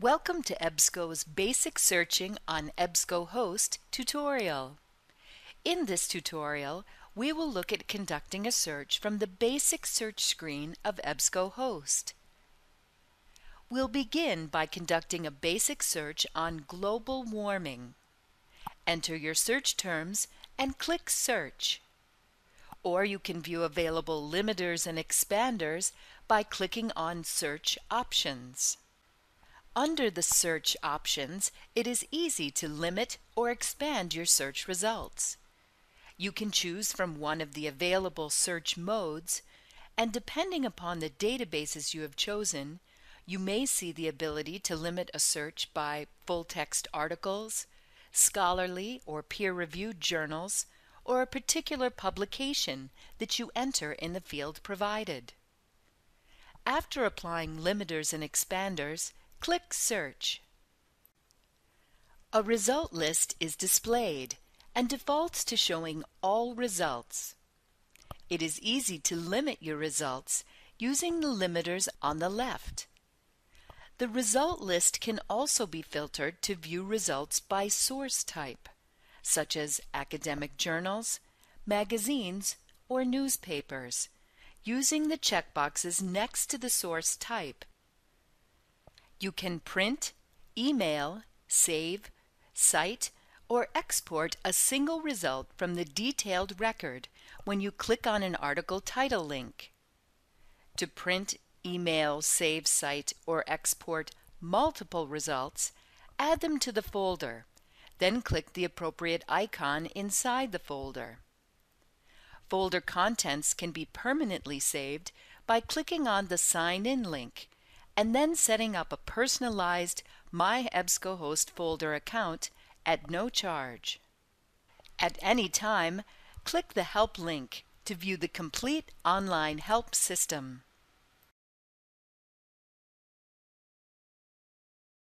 Welcome to EBSCO's Basic Searching on EBSCOhost tutorial. In this tutorial, we will look at conducting a search from the Basic Search screen of EBSCOhost. We'll begin by conducting a basic search on global warming. Enter your search terms and click Search. Or you can view available limiters and expanders by clicking on Search Options. Under the search options, it is easy to limit or expand your search results. You can choose from one of the available search modes, and depending upon the databases you have chosen, you may see the ability to limit a search by full text articles, scholarly or peer reviewed journals, or a particular publication that you enter in the field provided. After applying limiters and expanders, Click Search. A result list is displayed and defaults to showing all results. It is easy to limit your results using the limiters on the left. The result list can also be filtered to view results by source type, such as academic journals, magazines, or newspapers, using the checkboxes next to the source type you can print, email, save, cite, or export a single result from the detailed record when you click on an article title link. To print, email, save, cite, or export multiple results, add them to the folder, then click the appropriate icon inside the folder. Folder contents can be permanently saved by clicking on the Sign In link and then setting up a personalized My EBSCOhost folder account at no charge. At any time, click the Help link to view the complete online help system.